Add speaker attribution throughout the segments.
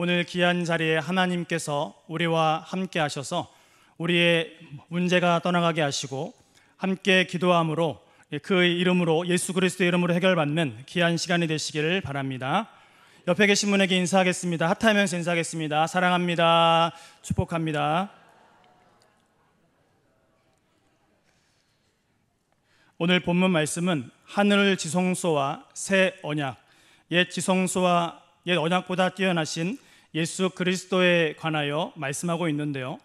Speaker 1: 오늘 귀한 자리에 하나님께서 우리와 함께 하셔서 우리의 문제가 떠나가게 하시고 함께 기도함으로 그 이름으로 예수 그리스도의 이름으로 해결받는 귀한 시간이 되시기를 바랍니다. 옆에 계신 분에게 인사하겠습니다. 핫하면서 인사하겠습니다. 사랑합니다. 축복합니다. 오늘 본문 말씀은 하늘 지성소와 새 언약, 옛 지성소와 옛 언약보다 뛰어나신 예수 그리스도에 관하여 말씀하고 있는데요.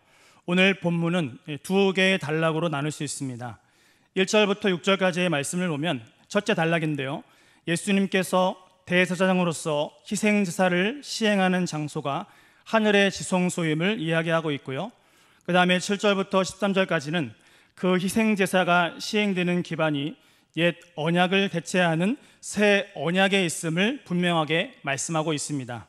Speaker 1: 오늘 본문은 두 개의 단락으로 나눌 수 있습니다. 1절부터 6절까지의 말씀을 보면 첫째 단락인데요. 예수님께서 대제사장으로서 희생 제사를 시행하는 장소가 하늘의 지성소임을 이야기하고 있고요. 그다음에 7절부터 13절까지는 그 희생 제사가 시행되는 기반이 옛 언약을 대체하는 새 언약에 있음을 분명하게 말씀하고 있습니다.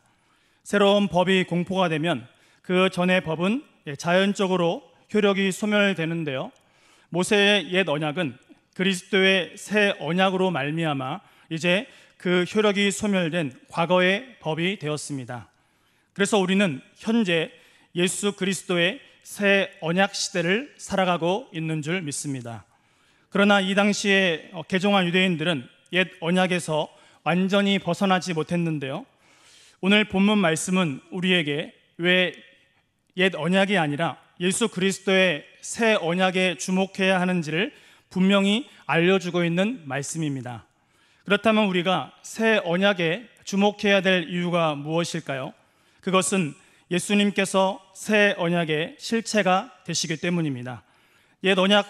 Speaker 1: 새로운 법이 공포가 되면 그 전의 법은 예, 자연적으로 효력이 소멸되는데요. 모세의 옛 언약은 그리스도의 새 언약으로 말미암아 이제 그 효력이 소멸된 과거의 법이 되었습니다. 그래서 우리는 현재 예수 그리스도의 새 언약 시대를 살아가고 있는 줄 믿습니다. 그러나 이 당시에 개종한 유대인들은 옛 언약에서 완전히 벗어나지 못했는데요. 오늘 본문 말씀은 우리에게 왜 옛 언약이 아니라 예수 그리스도의 새 언약에 주목해야 하는지를 분명히 알려주고 있는 말씀입니다. 그렇다면 우리가 새 언약에 주목해야 될 이유가 무엇일까요? 그것은 예수님께서 새 언약의 실체가 되시기 때문입니다. 옛 언약,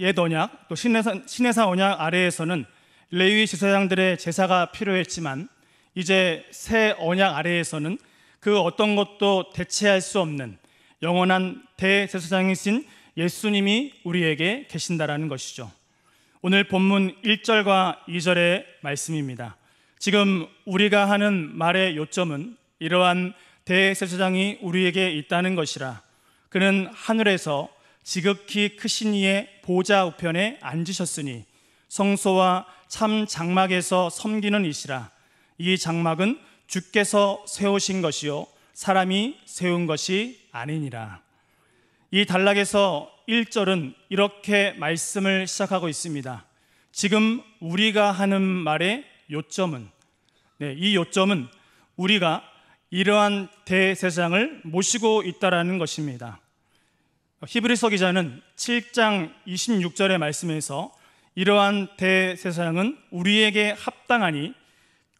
Speaker 1: 옛 언약 또 신해사, 언약 아래에서는 레위 지사장들의 제사가 필요했지만 이제 새 언약 아래에서는 그 어떤 것도 대체할 수 없는 영원한 대제사장이신 예수님이 우리에게 계신다라는 것이죠. 오늘 본문 1절과 2절의 말씀입니다. 지금 우리가 하는 말의 요점은 이러한 대제사장이 우리에게 있다는 것이라 그는 하늘에서 지극히 크신 이의 보좌 우편에 앉으셨으니 성소와 참 장막에서 섬기는 이시라 이 장막은 주께서 세우신 것이요 사람이 세운 것이 아니니라. 이 단락에서 1절은 이렇게 말씀을 시작하고 있습니다. 지금 우리가 하는 말의 요점은 네, 이 요점은 우리가 이러한 대세상을 모시고 있다라는 것입니다. 히브리서 기자는 7장 26절의 말씀에서 이러한 대세상은 우리에게 합당하니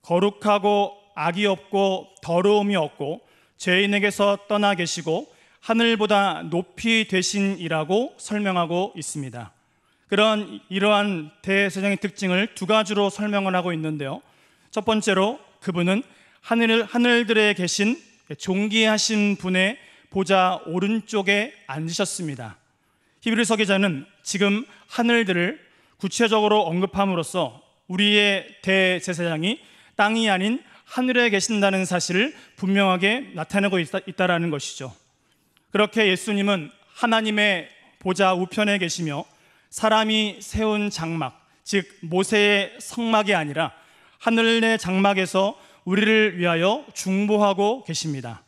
Speaker 1: 거룩하고 악이 없고 더러움이 없고 죄인에게서 떠나 계시고 하늘보다 높이 되신이라고 설명하고 있습니다. 그런 이러한 대제장의 특징을 두 가지로 설명을 하고 있는데요. 첫 번째로 그분은 하늘 하늘들에 계신 존귀하신 분의 보좌 오른쪽에 앉으셨습니다. 히브리서 기자는 지금 하늘들을 구체적으로 언급함으로써 우리의 대제사장이 땅이 아닌 하늘에 계신다는 사실을 분명하게 나타내고 있다, 라는 것이죠. 그렇게 예수님은 하나님의 보좌 우편에 계시며 사람이 세운 장막, 즉 모세의 성막이 아니라 하늘의 장막에서 우리를 위하여 중보하고 계십니다.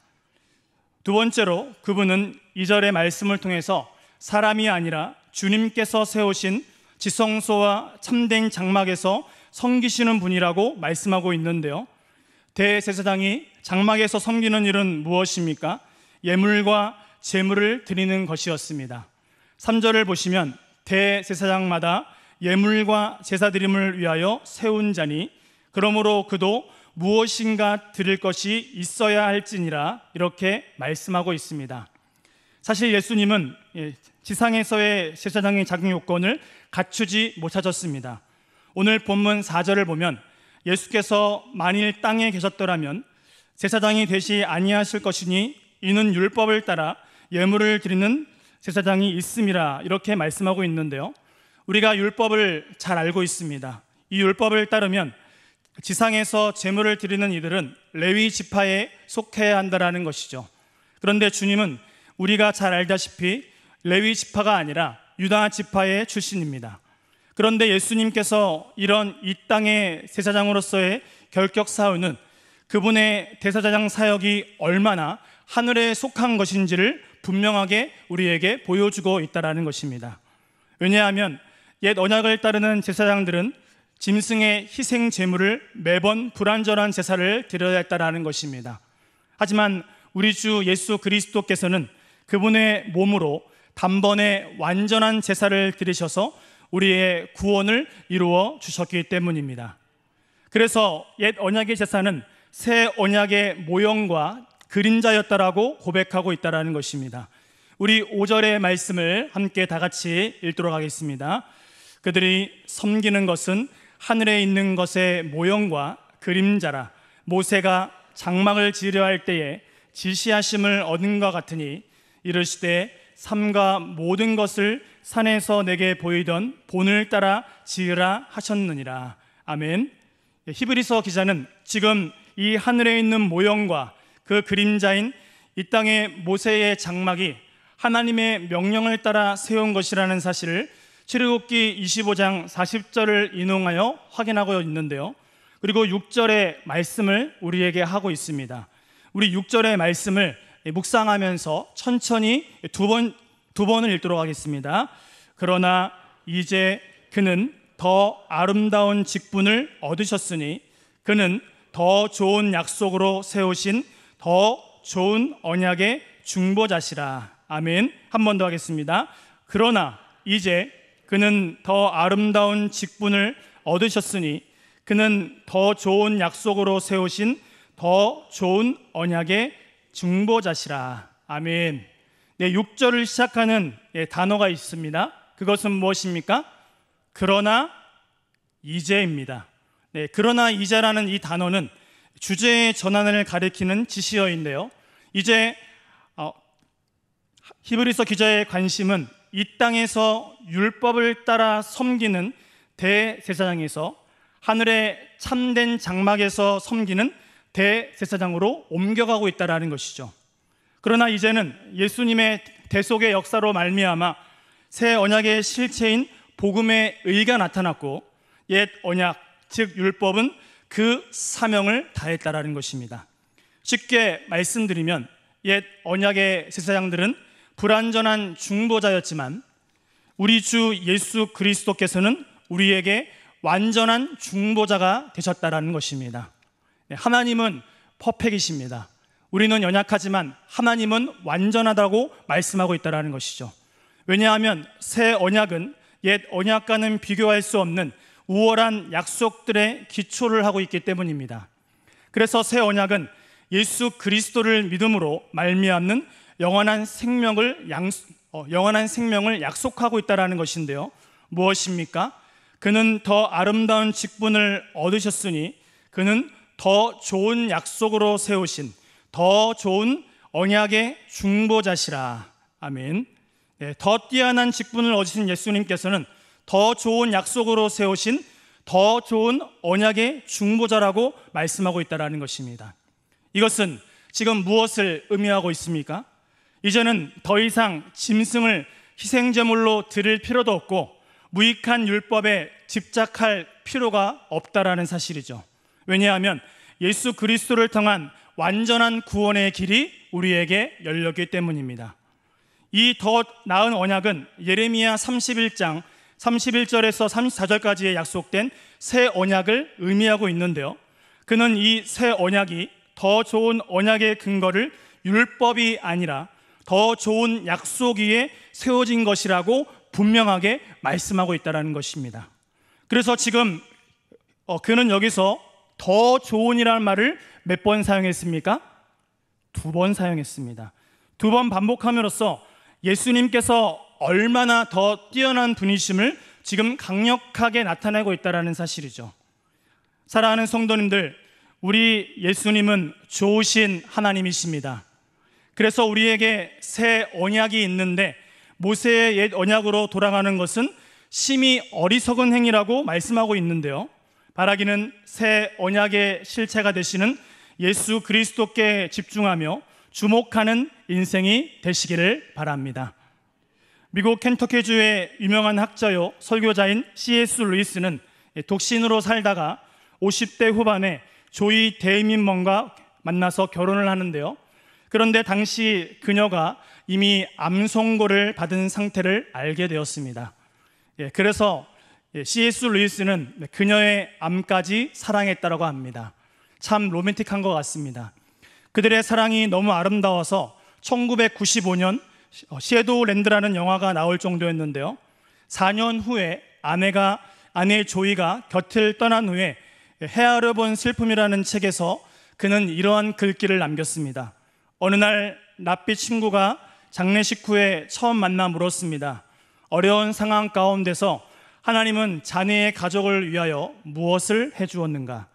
Speaker 1: 두 번째로 그분은 이절의 말씀을 통해서 사람이 아니라 주님께서 세우신 지성소와 참된 장막에서 섬기시는 분이라고 말씀하고 있는데요. 대제사장이 장막에서 섬기는 일은 무엇입니까? 예물과 제물을 드리는 것이었습니다. 3절을 보시면 대제사장마다 예물과 제사드림을 위하여 세운 자니 그러므로 그도 무엇인가 드릴 것이 있어야 할지니라 이렇게 말씀하고 있습니다. 사실 예수님은 예, 지상에서의 제사장의 작용 요건을 갖추지 못하셨습니다. 오늘 본문 4절을 보면 예수께서 만일 땅에 계셨더라면 제사장이 되시 아니하실 것이니 이는 율법을 따라 예물을 드리는 제사장이 있음이라 이렇게 말씀하고 있는데요. 우리가 율법을 잘 알고 있습니다. 이 율법을 따르면 지상에서 제물을 드리는 이들은 레위 지파에 속해야 한다라는 것이죠. 그런데 주님은 우리가 잘 알다시피 레위 지파가 아니라 유다 지파의 출신입니다. 그런데 예수님께서 이런 이 땅의 제사장으로서의 결격 사유는 그분의 대사자장 사역이 얼마나 하늘에 속한 것인지를 분명하게 우리에게 보여주고 있다라는 것입니다. 왜냐하면 옛 언약을 따르는 제사장들은 짐승의 희생 제물을 매번 불완전한 제사를 드려야 했다라는 것입니다. 하지만 우리 주 예수 그리스도께서는 그분의 몸으로 단번에 완전한 제사를 드리셔서 우리의 구원을 이루어 주셨기 때문입니다. 그래서 옛 언약의 제사는 새 언약의 모형과 그림자였다라고 고백하고 있다라는 것입니다. 우리 5절의 말씀을 함께 다 같이 읽도록 하겠습니다. 그들이 섬기는 것은 하늘에 있는 것의 모형과 그림자라 모세가 장막을 지으려 할 때에 지시하심을 얻은 것 같으니 이르시되 삼가 모든 것을 산에서 내게 보이던 본을 따라 지으라 하셨느니라. 아멘. 히브리서 기자는 지금 이 하늘에 있는 모형과 그 그림자인 이 땅의 모세의 장막이 하나님의 명령을 따라 세운 것이라는 사실을 출애굽기 25장 40절을 인용하여 확인하고 있는데요. 그리고 6절의 말씀을 우리에게 하고 있습니다. 우리 6절의 말씀을 예, 묵상하면서 천천히 두 번, 두 번을 읽도록 하겠습니다. 그러나 이제 그는 더 아름다운 직분을 얻으셨으니 그는 더 좋은 약속으로 세우신 더 좋은 언약의 중보자시라. 아멘. 한 번 더 하겠습니다. 그러나 이제 그는 더 아름다운 직분을 얻으셨으니 그는 더 좋은 약속으로 세우신 더 좋은 언약의 중보자시라. 아멘. 네, 6절을 시작하는 예, 단어가 있습니다. 그것은 무엇입니까? 그러나 이제입니다. 네, 그러나 이제라는 이 단어는 주제의 전환을 가리키는 지시어인데요. 이제 어, 히브리서 기자의 관심은 이 땅에서 율법을 따라 섬기는 대제사장에서 하늘의 참된 장막에서 섬기는 대세사장으로 옮겨가고 있다라는 것이죠. 그러나 이제는 예수님의 대속의 역사로 말미암아 새 언약의 실체인 복음의 의가 나타났고 옛 언약 즉 율법은 그 사명을 다했다라는 것입니다. 쉽게 말씀드리면 옛 언약의 세사장들은 불완전한 중보자였지만 우리 주 예수 그리스도께서는 우리에게 완전한 중보자가 되셨다라는 것입니다. 네, 하나님은 퍼펙이십니다. 우리는 연약하지만 하나님은 완전하다고 말씀하고 있다는 것이죠. 왜냐하면 새 언약은 옛 언약과는 비교할 수 없는 우월한 약속들의 기초를 하고 있기 때문입니다. 그래서 새 언약은 예수 그리스도를 믿음으로 말미암는 영원한 생명을 양, 어, 영원한 생명을 약속하고 있다라는 것인데요. 무엇입니까? 그는 더 아름다운 직분을 얻으셨으니 그는 더 좋은 약속으로 세우신 더 좋은 언약의 중보자시라. 아멘. 네, 더 뛰어난 직분을 얻으신 예수님께서는 더 좋은 약속으로 세우신 더 좋은 언약의 중보자라고 말씀하고 있다라는 것입니다. 이것은 지금 무엇을 의미하고 있습니까? 이제는 더 이상 짐승을 희생제물로 드릴 필요도 없고 무익한 율법에 집착할 필요가 없다라는 사실이죠. 왜냐하면 예수 그리스도를 통한 완전한 구원의 길이 우리에게 열렸기 때문입니다. 이 더 나은 언약은 예레미야 31장 31절에서 34절까지의 약속된 새 언약을 의미하고 있는데요. 그는 이 새 언약이 더 좋은 언약의 근거를 율법이 아니라 더 좋은 약속 위에 세워진 것이라고 분명하게 말씀하고 있다는 것입니다. 그래서 지금 어, 그는 여기서 더 좋은이라는 말을 몇 번 사용했습니까? 두 번 사용했습니다. 두 번 반복함으로써 예수님께서 얼마나 더 뛰어난 분이심을 지금 강력하게 나타내고 있다는 사실이죠. 사랑하는 성도님들, 우리 예수님은 좋으신 하나님이십니다. 그래서 우리에게 새 언약이 있는데 모세의 옛 언약으로 돌아가는 것은 심히 어리석은 행위라고 말씀하고 있는데요. 바라기는 새 언약의 실체가 되시는 예수 그리스도께 집중하며 주목하는 인생이 되시기를 바랍니다. 미국 켄터키주의 유명한 학자요 설교자인 C.S. 루이스는 독신으로 살다가 50대 후반에 조이 데이민먼과 만나서 결혼을 하는데요. 그런데 당시 그녀가 이미 암 선고를 받은 상태를 알게 되었습니다. 예, 그래서 예, C.S. 루이스는 그녀의 암까지 사랑했다라고 합니다. 참 로맨틱한 것 같습니다. 그들의 사랑이 너무 아름다워서 1995년 시도우랜드라는 어, 영화가 나올 정도였는데요. 4년 후에 아내가 아내 조이가 곁을 떠난 후에 헤아려본 슬픔이라는 책에서 그는 이러한 글귀를 남겼습니다. 어느 날 낯빛 친구가 장례식 후에 처음 만나 물었습니다. 어려운 상황 가운데서 하나님은 자네의 가족을 위하여 무엇을 해 주었는가?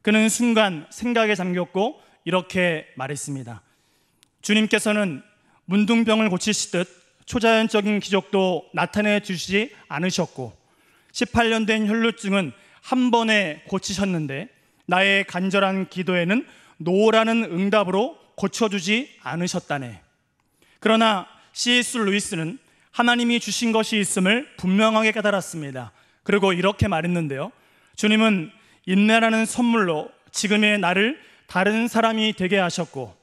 Speaker 1: 그는 순간 생각에 잠겼고 이렇게 말했습니다. 주님께서는 문둥병을 고치시듯 초자연적인 기적도 나타내 주시지 않으셨고 18년 된 혈루증은 한 번에 고치셨는데 나의 간절한 기도에는 노라는 응답으로 고쳐주지 않으셨다네. 그러나 C.S. 루이스는 하나님이 주신 것이 있음을 분명하게 깨달았습니다. 그리고 이렇게 말했는데요. 주님은 인내라는 선물로 지금의 나를 다른 사람이 되게 하셨고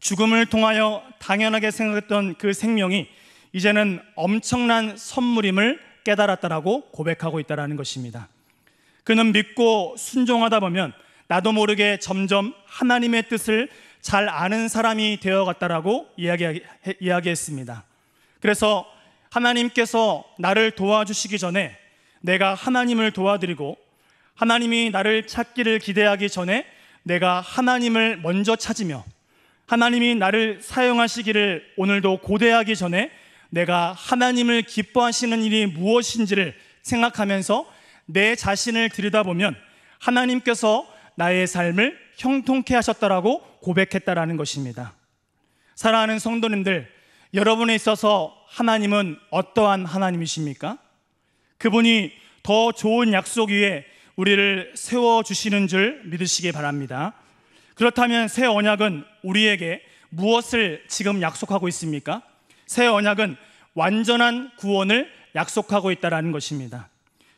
Speaker 1: 죽음을 통하여 당연하게 생각했던 그 생명이 이제는 엄청난 선물임을 깨달았다라고 고백하고 있다라는 것입니다. 그는 믿고 순종하다 보면 나도 모르게 점점 하나님의 뜻을 잘 아는 사람이 되어 갔다라고 이야기, 이야기했습니다. 그래서 하나님께서 나를 도와주시기 전에 내가 하나님을 도와드리고 하나님이 나를 찾기를 기대하기 전에 내가 하나님을 먼저 찾으며 하나님이 나를 사용하시기를 오늘도 고대하기 전에 내가 하나님을 기뻐하시는 일이 무엇인지를 생각하면서 내 자신을 들여다보면 하나님께서 나의 삶을 형통케 하셨다라고 고백했다라는 것입니다. 사랑하는 성도님들, 여러분에 있어서 하나님은 어떠한 하나님이십니까? 그분이 더 좋은 약속 위에 우리를 세워주시는 줄 믿으시기 바랍니다. 그렇다면 새 언약은 우리에게 무엇을 지금 약속하고 있습니까? 새 언약은 완전한 구원을 약속하고 있다라는 것입니다.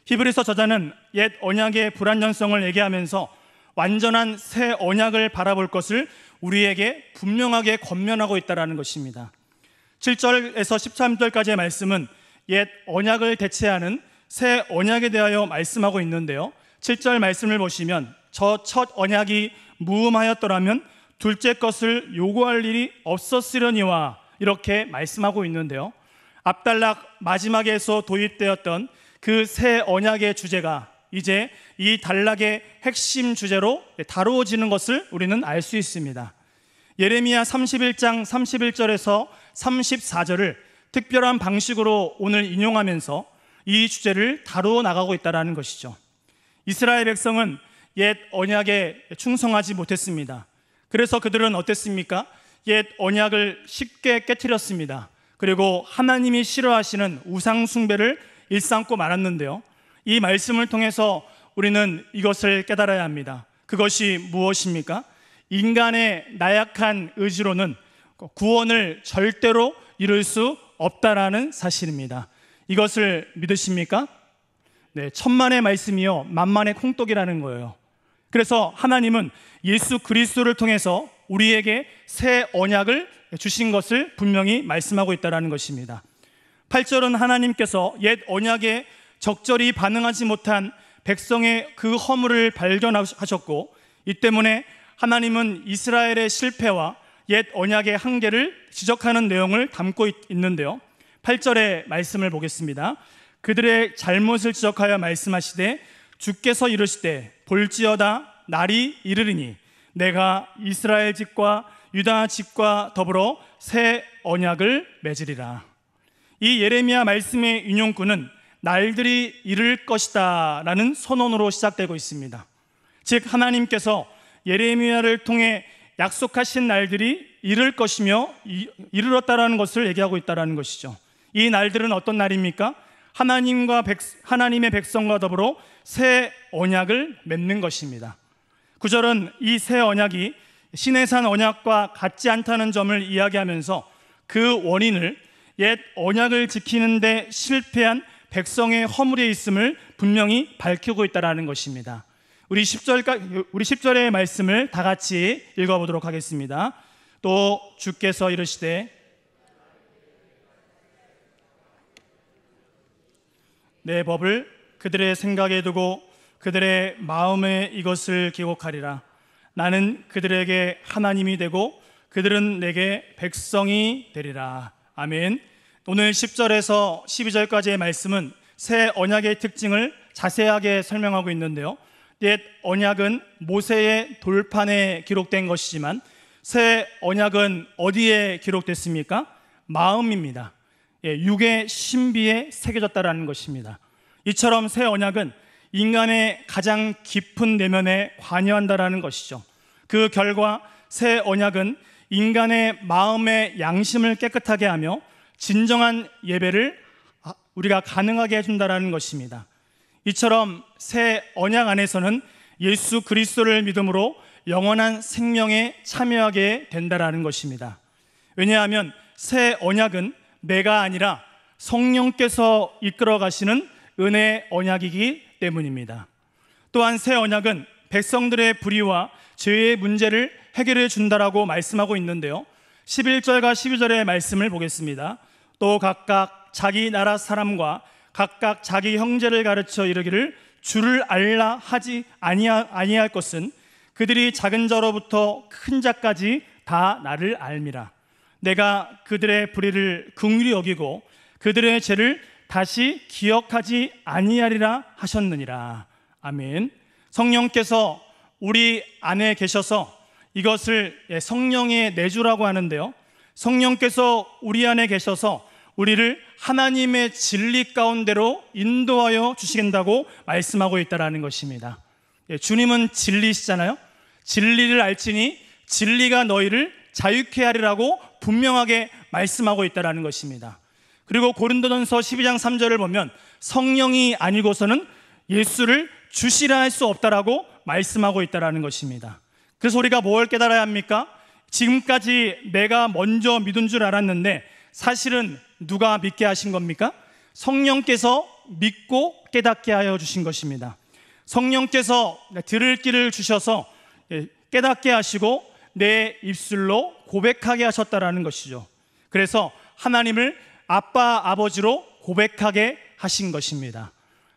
Speaker 1: 히브리서 저자는 옛 언약의 불완전성을 얘기하면서 완전한 새 언약을 바라볼 것을 우리에게 분명하게 권면하고 있다라는 것입니다. 7절에서 13절까지의 말씀은 옛 언약을 대체하는 새 언약에 대하여 말씀하고 있는데요. 7절 말씀을 보시면 저 첫 언약이 무음하였더라면 둘째 것을 요구할 일이 없었으려니와 이렇게 말씀하고 있는데요. 앞달락 마지막에서 도입되었던 그 새 언약의 주제가 이제 이 단락의 핵심 주제로 다루어지는 것을 우리는 알 수 있습니다. 예레미야 31장 31절에서 34절을 특별한 방식으로 오늘 인용하면서 이 주제를 다루어 나가고 있다는 것이죠. 이스라엘 백성은 옛 언약에 충성하지 못했습니다. 그래서 그들은 어땠습니까? 옛 언약을 쉽게 깨뜨렸습니다. 그리고 하나님이 싫어하시는 우상 숭배를 일삼고 말았는데요. 이 말씀을 통해서 우리는 이것을 깨달아야 합니다. 그것이 무엇입니까? 인간의 나약한 의지로는 구원을 절대로 이룰 수 없다라는 사실입니다. 이것을 믿으십니까? 네, 천만의 말씀이요 만만의 콩떡이라는 거예요. 그래서 하나님은 예수 그리스도를 통해서 우리에게 새 언약을 주신 것을 분명히 말씀하고 있다라는 것입니다. 8절은 하나님께서 옛 언약에 적절히 반응하지 못한 백성의 그 허물을 발견하셨고 이 때문에 하나님은 이스라엘의 실패와 옛 언약의 한계를 지적하는 내용을 담고 있는데요. 8절의 말씀을 보겠습니다. 그들의 잘못을 지적하여 말씀하시되 주께서 이르시되 볼지어다 날이 이르리니 내가 이스라엘 집과 유다 집과 더불어 새 언약을 맺으리라. 이 예레미야 말씀의 인용구는 날들이 이를 것이다라는 선언으로 시작되고 있습니다. 즉 하나님께서 예레미야를 통해 약속하신 날들이 이를 것이며 이르렀다라는 것을 얘기하고 있다라는 것이죠. 이 날들은 어떤 날입니까? 하나님과 백, 하나님의 백성과 더불어 새 언약을 맺는 것입니다. 구절은 이 새 언약이 시내산 언약과 같지 않다는 점을 이야기하면서 그 원인을 옛 언약을 지키는데 실패한 백성의 허물에 있음을 분명히 밝히고 있다라는 것입니다. 우리 10절까 우리 10절의 말씀을 다 같이 읽어 보도록 하겠습니다. 또 주께서 이르시되 내 법을 그들의 생각에 두고 그들의 마음에 이것을 기록하리라. 나는 그들에게 하나님이 되고 그들은 내게 백성이 되리라. 아멘. 오늘 10절에서 12절까지의 말씀은 새 언약의 특징을 자세하게 설명하고 있는데요. 옛 언약은 모세의 돌판에 기록된 것이지만 새 언약은 어디에 기록됐습니까? 마음입니다. 예, 육의 신비에 새겨졌다라는 것입니다. 이처럼 새 언약은 인간의 가장 깊은 내면에 관여한다라는 것이죠. 그 결과 새 언약은 인간의 마음의 양심을 깨끗하게 하며 진정한 예배를 아, 우리가 가능하게 해준다라는 것입니다. 이처럼 새 언약 안에서는 예수 그리스도를 믿음으로 영원한 생명에 참여하게 된다라는 것입니다. 왜냐하면 새 언약은 내가 아니라 성령께서 이끌어 가시는 은혜 언약이기 때문입니다. 또한 새 언약은 백성들의 불의와 죄의 문제를 해결해 준다라고 말씀하고 있는데요. 11절과 12절의 말씀을 보겠습니다. 또 각각 자기 나라 사람과 각각 자기 형제를 가르쳐 이르기를 주를 알라 하지 아니할 것은 그들이 작은 자로부터 큰 자까지 다 나를 알미라. 내가 그들의 불의를 긍휼히 여기고 그들의 죄를 다시 기억하지 아니하리라 하셨느니라. 아멘. 성령께서 우리 안에 계셔서 이것을 성령의 내주라고 하는데요. 성령께서 우리 안에 계셔서 우리를 하나님의 진리 가운데로 인도하여 주시겠다고 말씀하고 있다라는 것입니다. 예, 주님은 진리시잖아요. 진리를 알지니 진리가 너희를 자유케 하리라고 분명하게 말씀하고 있다라는 것입니다. 그리고 고린도전서 12장 3절을 보면 성령이 아니고서는 예수를 주시라 할 수 없다라고 말씀하고 있다라는 것입니다. 그래서 우리가 뭘 깨달아야 합니까? 지금까지 내가 먼저 믿은 줄 알았는데 사실은 누가 믿게 하신 겁니까? 성령께서 믿고 깨닫게 하여 주신 것입니다. 성령께서 들을 길을 주셔서 예, 깨닫게 하시고 내 입술로 고백하게 하셨다라는 것이죠. 그래서 하나님을 아빠, 아버지로 고백하게 하신 것입니다.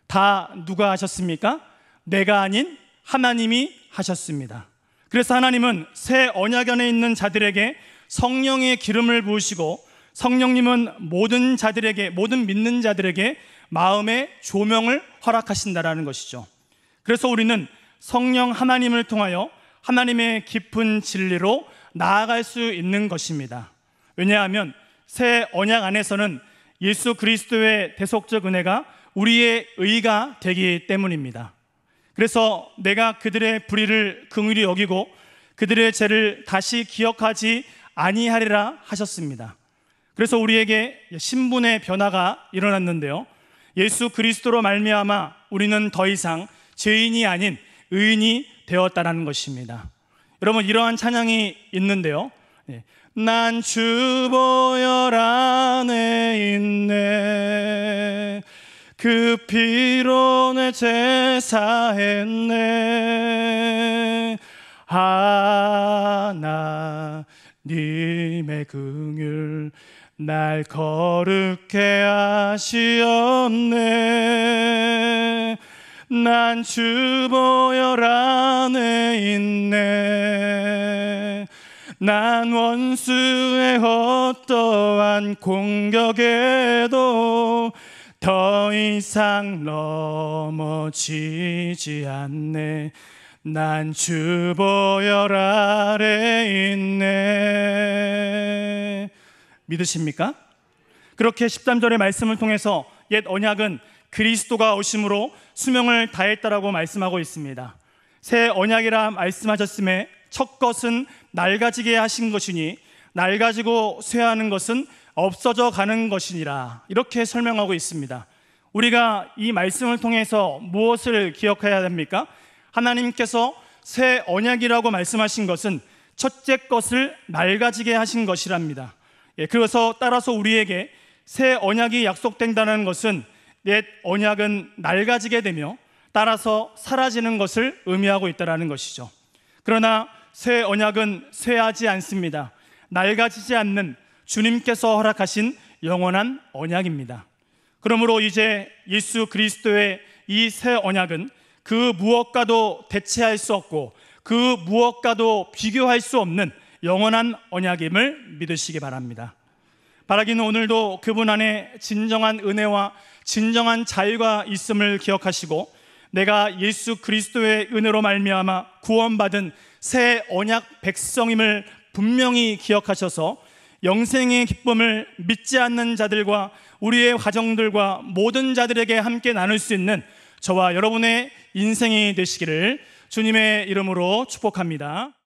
Speaker 1: 다 누가 하셨습니까? 내가 아닌 하나님이 하셨습니다. 그래서 하나님은 새 언약 안에 있는 자들에게 성령의 기름을 부으시고 성령님은 모든 자들에게, 모든 믿는 자들에게 마음의 조명을 허락하신다라는 것이죠. 그래서 우리는 성령 하나님을 통하여 하나님의 깊은 진리로 나아갈 수 있는 것입니다. 왜냐하면 새 언약 안에서는 예수 그리스도의 대속적 은혜가 우리의 의가 되기 때문입니다. 그래서 내가 그들의 불의를 긍휼히 여기고 그들의 죄를 다시 기억하지 아니하리라 하셨습니다. 그래서 우리에게 신분의 변화가 일어났는데요. 예수 그리스도로 말미암아 우리는 더 이상 죄인이 아닌 의인이 되었다라는 것입니다. 여러분 이러한 찬양이 있는데요. 네. 난 주보혈 안에 있네. 그 피로 내 제사했네. 하나 님의 긍휼 날 거룩해 하시었네 난 주보혈 안에 있네 난 원수의 어떠한 공격에도 더 이상 넘어지지 않네 난 주보열 아래 있네. 믿으십니까? 그렇게 13절의 말씀을 통해서 옛 언약은 그리스도가 오심으로 수명을 다했다라고 말씀하고 있습니다. 새 언약이라 말씀하셨음에 첫 것은 낡아지게 하신 것이니 낡아지고 쇠하는 것은 없어져 가는 것이니라 이렇게 설명하고 있습니다. 우리가 이 말씀을 통해서 무엇을 기억해야 됩니까? 하나님께서 새 언약이라고 말씀하신 것은 첫째 것을 낡아지게 하신 것이랍니다. 예, 그래서 따라서 우리에게 새 언약이 약속된다는 것은 옛 언약은 낡아지게 되며 따라서 사라지는 것을 의미하고 있다는 것이죠. 그러나 새 언약은 쇠하지 않습니다. 낡아지지 않는 주님께서 허락하신 영원한 언약입니다. 그러므로 이제 예수 그리스도의 이 새 언약은 그 무엇과도 대체할 수 없고 그 무엇과도 비교할 수 없는 영원한 언약임을 믿으시기 바랍니다. 바라기는 오늘도 그분 안에 진정한 은혜와 진정한 자유가 있음을 기억하시고 내가 예수 그리스도의 은혜로 말미암아 구원받은 새 언약 백성임을 분명히 기억하셔서 영생의 기쁨을 믿지 않는 자들과 우리의 가정들과 모든 자들에게 함께 나눌 수 있는 저와 여러분의 인생이 되시기를 주님의 이름으로 축복합니다.